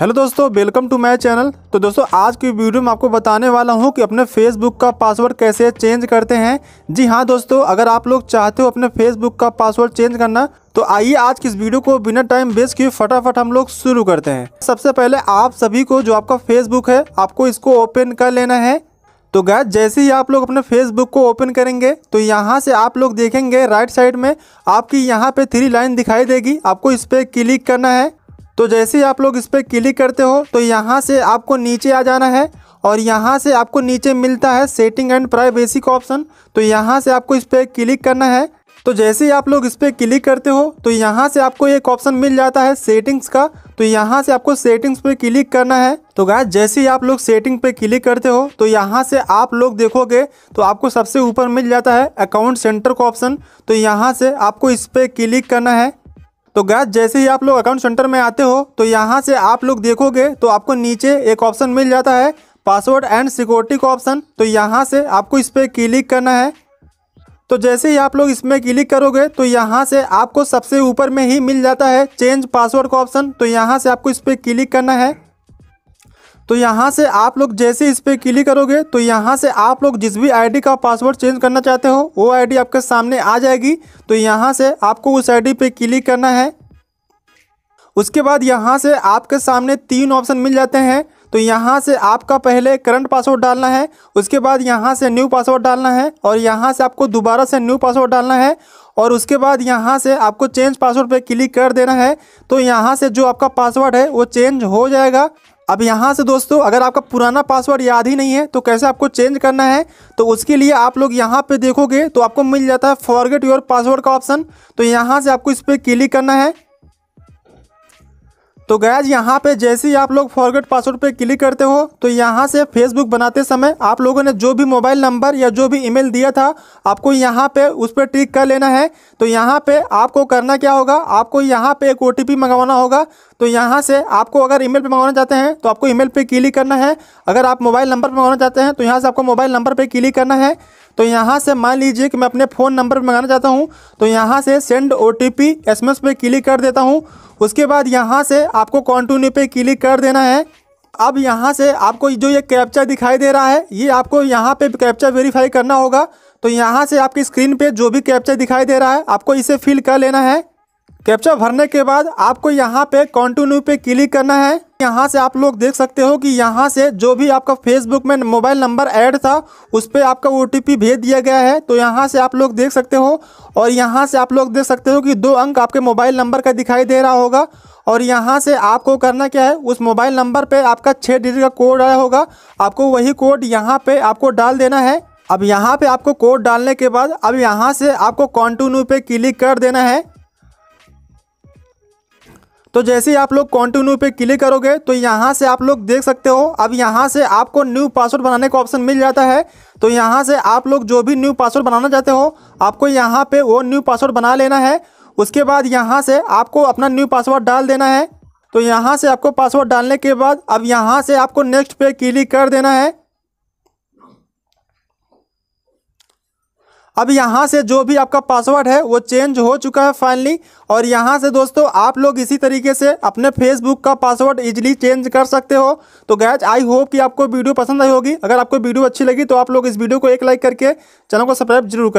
hello दोस्तों welcome to my channel तो दोस्तों आज की वीडियो में आपको बताने वाला हूं कि अपने फेसबुक का पासवर्ड कैसे चेंज करते हैं जी हाँ दोस्तों अगर आप लोग चाहते हो अपने फेसबुक का पासवर्ड चेंज करना तो आइए आज की इस वीडियो को बिना टाइम वेस्ट किए फटाफट हम लोग शुरू करते हैं सबसे पहले आप सभी को जो आपका फेसबुक है आपको इसको ओपन कर लेना है तो गाय जैसे ही आप लोग अपने फेसबुक को ओपन करेंगे तो यहाँ से आप लोग देखेंगे राइट साइड में आपकी यहाँ पे थ्री लाइन दिखाई देगी आपको इस पर क्लिक करना है तो जैसे ही आप लोग इस पर क्लिक करते हो तो यहाँ से आपको नीचे आ जाना है और यहाँ से आपको नीचे मिलता है सेटिंग एंड प्राइवेसी का ऑप्शन तो यहाँ से आपको इस पर क्लिक करना है तो जैसे ही आप लोग इस पर क्लिक करते हो तो यहाँ से आपको एक ऑप्शन मिल जाता है सेटिंग्स का तो यहाँ से आपको सेटिंग्स पे क्लिक करना है तो गाय जैसे ही आप लोग सेटिंग पे क्लिक करते हो तो यहाँ से आप लोग देखोगे तो आपको सबसे ऊपर मिल जाता है अकाउंट सेंटर का ऑप्शन तो यहाँ से आपको इस पर क्लिक करना है तो गैस जैसे ही आप लोग अकाउंट सेंटर में आते हो तो यहाँ से आप लोग देखोगे तो आपको नीचे एक ऑप्शन मिल जाता है पासवर्ड एंड सिक्योरिटी का ऑप्शन तो यहाँ से आपको इस पर क्लिक करना है तो जैसे ही आप लोग इसमें क्लिक करोगे तो यहाँ से आपको सबसे ऊपर में ही मिल जाता है चेंज पासवर्ड का ऑप्शन तो यहाँ से आपको इस पर क्लिक करना है तो यहाँ से आप लोग जैसे इस पर क्लिक करोगे तो यहाँ से आप लोग जिस भी आईडी का पासवर्ड चेंज करना चाहते हो वो आईडी आपके सामने आ जाएगी तो यहाँ से आपको उस आईडी पे क्लिक करना है उसके बाद यहाँ से आपके सामने तीन ऑप्शन मिल जाते हैं तो यहाँ से आपका पहले करंट पासवर्ड डालना है उसके बाद यहाँ से न्यू पासवर्ड डालना है और यहाँ से आपको दोबारा से न्यू पासवर्ड डालना है और उसके बाद यहाँ से आपको चेंज पासवर्ड पे क्लिक कर देना है तो यहाँ से जो आपका पासवर्ड है वो चेंज हो जाएगा अब यहाँ से दोस्तों अगर आपका पुराना पासवर्ड याद ही नहीं है तो कैसे आपको चेंज करना है तो उसके लिए आप लोग यहाँ पे देखोगे तो आपको मिल जाता है फॉरगेट योर पासवर्ड का ऑप्शन तो यहाँ से आपको इस पर क्लिक करना है तो गैज यहाँ पे जैसे ही आप लोग फॉरगेट पासवर्ड पे क्लिक करते हो तो यहाँ से फेसबुक बनाते समय आप लोगों ने जो भी मोबाइल नंबर या जो भी ईमेल दिया था आपको यहाँ पे उस पर टिक कर लेना है तो यहाँ पे आपको करना क्या होगा आपको यहाँ पे एक ओ मंगवाना होगा तो यहाँ से आपको अगर ईमेल पे मंगाना चाहते हैं तो आपको ईमेल पे क्लिक करना है अगर आप मोबाइल नंबर पे मंगाना चाहते हैं तो यहाँ से आपको मोबाइल नंबर पे क्लिक करना है तो यहाँ से मान लीजिए कि मैं अपने फ़ोन नंबर पर मंगाना चाहता हूँ तो यहाँ से सेंड ओ टी पी पे क्लिक कर देता हूँ उसके बाद यहाँ से आपको कॉन्टिन्यू पे क्लिक कर देना है अब यहाँ से आपको जो ये कैप्चा दिखाई दे रहा है ये आपको यहाँ पे कैप्चा वेरीफाई करना होगा तो यहाँ से आपकी स्क्रीन पे जो भी कैप्चा दिखाई दे रहा है आपको इसे फिल कर लेना है कैप्चा भरने के बाद आपको यहाँ पे कॉन्टिन्यू पे क्लिक करना है यहाँ से आप लोग देख सकते हो कि यहाँ से जो भी आपका फेसबुक में मोबाइल नंबर ऐड था उस पर आपका ओ भेज दिया गया है तो यहाँ से आप लोग देख सकते हो और यहाँ से आप लोग देख सकते हो कि दो अंक आपके मोबाइल नंबर का दिखाई दे रहा होगा और यहाँ से आपको करना क्या है उस मोबाइल नंबर पर आपका छः डिजिट का कोड आया होगा आपको वही कोड यहाँ पर आपको डाल देना है अब यहाँ पे आपको कोड डालने के बाद अब यहाँ से आपको कॉन्टिन्यू पे क्लिक कर देना है तो जैसे ही आप लोग कॉन्टिन्यू पे क्लिक करोगे तो यहाँ से आप लोग देख सकते हो अब यहाँ से आपको न्यू पासवर्ड बनाने का ऑप्शन मिल जाता है तो यहाँ से आप लोग जो भी न्यू पासवर्ड बनाना चाहते हो आपको यहाँ पे वो न्यू पासवर्ड बना लेना है उसके बाद यहाँ से आपको अपना न्यू पासवर्ड डाल देना है तो यहाँ से आपको पासवर्ड डालने के बाद अब यहाँ से आपको नेक्स्ट पे क्लिक कर देना है अब यहाँ से जो भी आपका पासवर्ड है वो चेंज हो चुका है फाइनली और यहाँ से दोस्तों आप लोग इसी तरीके से अपने फेसबुक का पासवर्ड इजीली चेंज कर सकते हो तो गैज आई होप कि आपको वीडियो पसंद आई होगी अगर आपको वीडियो अच्छी लगी तो आप लोग इस वीडियो को एक लाइक करके चैनल को सब्सक्राइब जरूर करें